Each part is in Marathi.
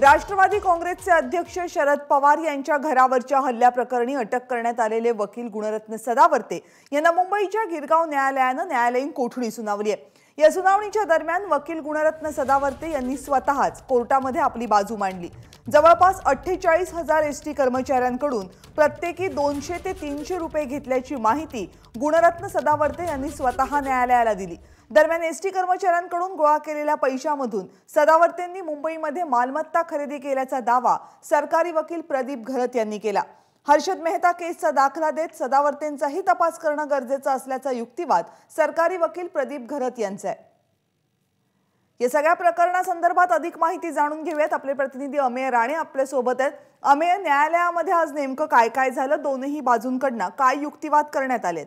राष्ट्रवादी काँग्रेसचे अध्यक्ष शरद पवार यांच्या घरावरच्या हल्ल्याप्रकरणी अटक करण्यात आलेले वकील गुणरत्न सदावर्ते यांना मुंबईच्या गिरगाव न्यायालयानं न्यायालयीन कोठडी सुनावली आहे या सुनावणीच्या दरम्यान वकील गुणरत्न सदावर्ते यांनी स्वतःच कोर्टामध्ये आपली बाजू मांडली जवळपास अठ्ठेचाळीस हजार एस टी कर्मचाऱ्यांकडून प्रत्येकी दोनशे ते तीनशे रुपये घेतल्याची माहिती गुणरत्न सदावर्ते यांनी स्वतः न्यायालयाला दिली दरम्यान एस टी कर्मचाऱ्यांकडून गोळा केलेल्या पैशामधून सदावर्तेंनी मुंबईमध्ये मालमत्ता खरेदी केल्याचा दावा सरकारी वकील प्रदीप घरत यांनी केला हर्षद मेहता केसचा दाखला देत सदावर्तेंचाही तपास करणं गरजेचं असल्याचा युक्तिवाद सरकारी वकील प्रदीप घरत यांचा आहे या सगळ्या प्रकरणासंदर्भात अधिक माहिती जाणून घेऊयात आपले प्रतिनिधी अमेय राणे आपल्या सोबत आहेत अमेय न्यायालयामध्ये आज नेमकं काय काय झालं दोनही बाजूंकडनं काय युक्तिवाद करण्यात आलेत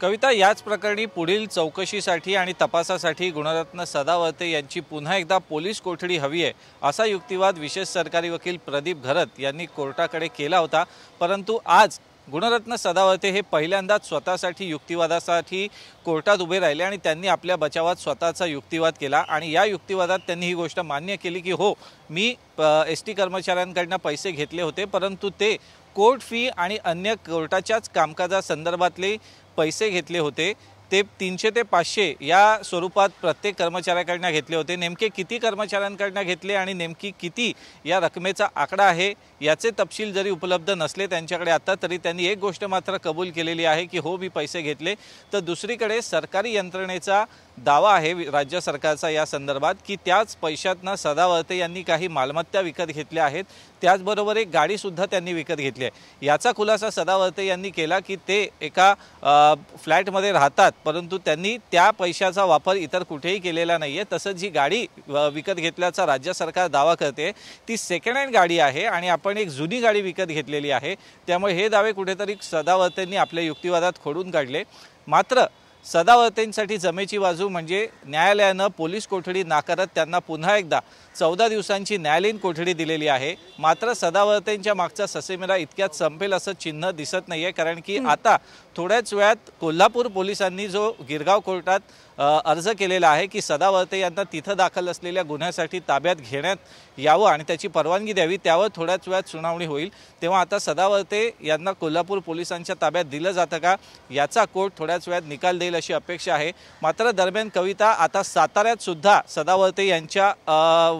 कविता याच प्रकरणी पुढील चौकशीसाठी आणि तपासासाठी गुणरत्न सदावर्ते यांची पुन्हा एकदा पोलीस कोठडी हवी आहे असा युक्तिवाद विशेष सरकारी वकील प्रदीप घरत यांनी कोर्टाकडे केला होता परंतु आज गुणरत्न सदावर्ते हे पहिल्यांदाच स्वतःसाठी युक्तिवादासाठी कोर्टात उभे राहिले आणि त्यांनी आपल्या बचावात स्वतःचा युक्तिवाद केला आणि या युक्तिवादात त्यांनी ही गोष्ट मान्य केली की हो मी एस टी कर्मचाऱ्यांकडनं पैसे घेतले होते परंतु ते कोर्ट फी आणि अन्य कोर्टाच्याच कामकाजासंदर्भातले पैसे घेतले होते ते तीनशे ते पाचशे या स्वरूपात प्रत्येक कर्मचाऱ्याकडनं घेतले होते नेमके किती कर्मचाऱ्यांकडनं घेतले आणि नेमकी किती या रकमेचा आकडा आहे याचे तपशील जरी उपलब्ध नसले त्यांच्याकडे आता तरी त्यांनी एक गोष्ट मात्र कबूल केलेली आहे की हो मी पैसे घेतले तर दुसरीकडे सरकारी यंत्रणेचा दावा आहे राज्य सरकारचा या संदर्भात की त्याच पैशातनं सदावर्ते यांनी काही मालमत्ता विकत घेतल्या आहेत त्याचबरोबर एक गाडीसुद्धा त्यांनी विकत घेतली आहे याचा खुलासा सदावर्ते यांनी केला की ते एका फ्लॅटमध्ये राहतात परंतु त्यांनी त्या पैशाचा वापर इतर कुठेही केलेला नाही आहे तसंच जी गाडी विकत घेतल्याचा राज्य सरकार दावा करते ती सेकंड हँड गाडी आहे आणि आपण एक जुनी गाडी विकत घेतलेली आहे त्यामुळे हे दावे कुठेतरी सदावर्तेंनी आपल्या युक्तिवादात खोडून काढले मात्र सदावर्तेंसाठी जमेची बाजू म्हणजे न्यायालयानं पोलीस कोठडी नाकारत त्यांना पुन्हा एकदा चौदा दिवसांची न्यायालयीन कोठडी दिलेली आहे मात्र सदावर्तेंच्या मागचा ससेमेरा इतक्यात संपेल असं चिन्ह दिसत नाही कारण की आता थोड्याच वेळात कोल्हापूर पोलिसांनी जो गिरगाव कोर्टात अर्ज केलेला आहे की सदावर्ते यांना तिथं दाखल असलेल्या गुन्ह्यासाठी ताब्यात घेण्यात यावं आणि त्याची परवानगी द्यावी त्यावर थोड्याच वेळात सुनावणी होईल तेव्हा आता सदावर्ते यांना कोल्हापूर पोलिसांच्या ताब्यात दिलं जातं का याचा कोर्ट थोड्याच वेळात निकाल देईल अशी अपेक्षा आहे मात्र दरम्यान कविता आता साताऱ्यात सुद्धा सदावर्ते यांच्या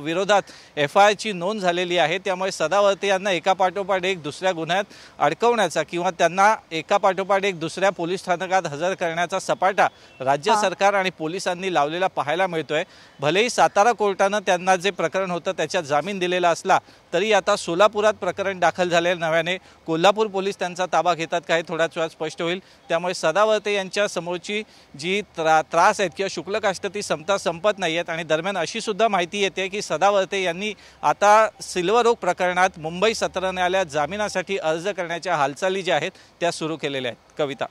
विरोधात एफ आय आरची नोंद झालेली आहे त्यामुळे सदावर्ते यांना एकापाठोपाठ एक दुसऱ्या गुन्ह्यात अडकवण्याचा किंवा त्यांना एकापाठोपाठ एक दुसऱ्या पोलीस स्थानकात हजर करण्याचा सपाटा राज्य सरकार आणि पोलिसांनी लावलेला पाहायला मिळतोय भलेही सातारा कोर्टानं त्यांना जे प्रकरण होतं त्याच्यात जामीन दिलेला असला तरी आता सोलापुरात प्रकरण दाखल झाले नव्याने कोल्हापूर पोलीस त्यांचा ताबा घेतात काय थोड्याच वेळात स्पष्ट होईल त्यामुळे सदावर्ते यांच्या समोरची जी त्रा त्रास आहेत किंवा शुक्लकाष्ट ती संपता संपत नाही आहेत आणि दरम्यान अशी सुद्धा माहिती येते की सदावर्ते यांनी आता सिल्वर ओक प्रकरणात मुंबई सत्र न्यायालयात जामिनासाठी अर्ज करण्याच्या हालचाली ज्या आहेत त्या सुरू केलेल्या आहेत कवी 보이다.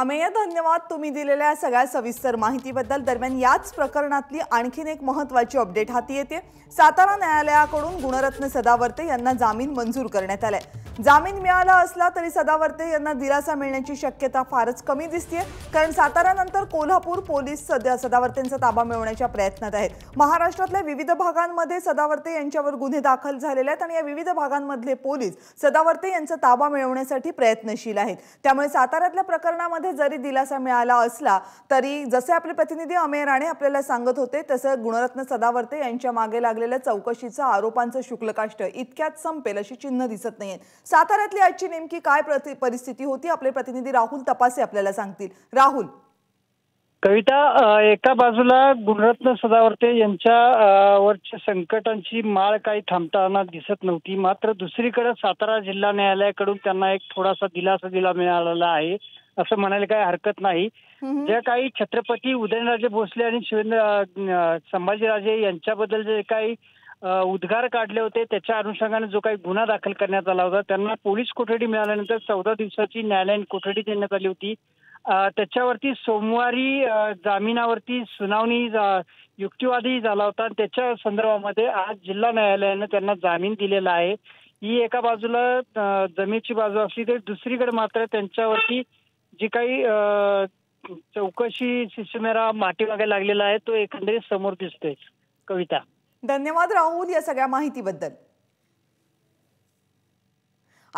अमेय धन्यवाद तुम्ही दिलेल्या सगळ्या सविस्तर माहितीबद्दल दरम्यान याच प्रकरणातली आणखीन एक महत्त्वाची अपडेट हाती येते सातारा न्यायालयाकडून गुणरत्न सदावर्ते यांना जामीन मंजूर करण्यात आलाय जामीन मिळाला असला तरी सदावर्ते यांना दिलासा मिळण्याची शक्यता फारच कमी दिसते कारण सातारानंतर कोल्हापूर पोलीस सध्या सदावर्तेंचा ताबा मिळवण्याच्या प्रयत्नात आहेत महाराष्ट्रातल्या विविध भागांमध्ये सदावर्ते यांच्यावर गुन्हे दाखल झालेले आहेत आणि या विविध भागांमधले पोलीस सदावर्ते यांचा ताबा मिळवण्यासाठी प्रयत्नशील आहेत त्यामुळे साताऱ्यातल्या प्रकरणामध्ये यामध्ये जरी दिलासा मिळाला असला तरी जसे आपले प्रतिनिधी अमेय राणे आपल्याला सांगत होते तसं गुणरत्न सदावर्ते यांच्या मागे लागलेल्या चौकशीचं आरोपांचं शुक्लकाष्ट इतक्यात संपेल अशी चिन्ह दिसत नाहीयेत साताऱ्यातली आजची नेमकी काय परिस्थिती होती आपले प्रतिनिधी राहुल तपासे आपल्याला सांगतील राहुल कविता एका बाजूला गुणरत्न सदावर्ते यांच्या वरच्या संकटांची माळ काही थांबताना दिसत नव्हती मात्र दुसरीकडे सातारा जिल्हा न्यायालयाकडून त्यांना एक थोडासा दिलासा दिला मिळालेला आहे असं म्हणायला काही हरकत नाही जे काही छत्रपती उदयनराजे भोसले आणि शिवेंद्र संभाजीराजे यांच्याबद्दल जे काही उद्गार काढले होते त्याच्या अनुषंगाने जो काही गुन्हा दाखल करण्यात आला होता त्यांना पोलीस कोठडी मिळाल्यानंतर चौदा दिवसाची न्यायालयीन कोठडी देण्यात आली होती त्याच्यावरती सोमवारी जामिनावरती सुनावणी युक्तिवादी झाला होता त्याच्या संदर्भामध्ये आज जिल्हा न्यायालयानं त्यांना जामीन दिलेला आहे ही एका बाजूला जमिनीची बाजू असली तर दुसरीकडे मात्र त्यांच्यावरती जी काही चौकशी शिशुमेरा मागे लागलेला आहे तो एकंदरीत समोर दिसतोय कविता धन्यवाद राहुल या सगळ्या माहितीबद्दल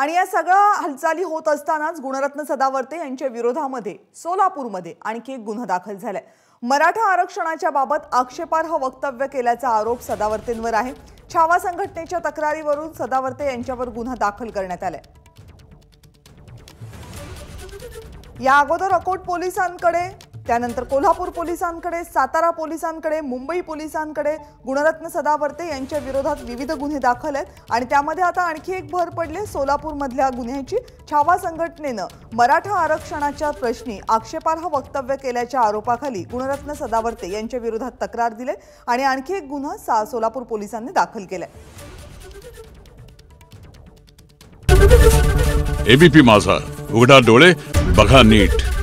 आणि या सगळ्या हालचाली होत असतानाच गुणरत्न सदावर्ते यांच्या विरोधामध्ये सोलापूरमध्ये आणखी एक गुन्हा दाखल झालाय मराठा आरक्षणाच्या बाबत आक्षेपार्ह वक्तव्य केल्याचा आरोप सदावर्तेंवर आहे छावा संघटनेच्या तक्रारीवरून सदावर्ते यांच्यावर गुन्हा दाखल करण्यात आलाय या अगोदर अकोट पोलिसांकडे त्यानंतर कोल्हापूर पोलिसांकडे सातारा पोलिसांकडे मुंबई पोलिसांकडे गुणरत्न सदावर्ते यांच्या विरोधात विविध गुन्हे दाखल आहेत आणि त्यामध्ये आता आणखी एक भर पडले सोलापूरमधल्या गुन्ह्याची छावा संघटनेनं मराठा आरक्षणाच्या प्रश्नी आक्षेपार्ह वक्तव्य केल्याच्या आरोपाखाली गुणरत्न सदावर्ते यांच्या विरोधात तक्रार दिले आणि आणखी एक गुन्हा सा सोलापूर पोलिसांनी दाखल केलाय एबीपी माझा उघडा डोळे बघा नीट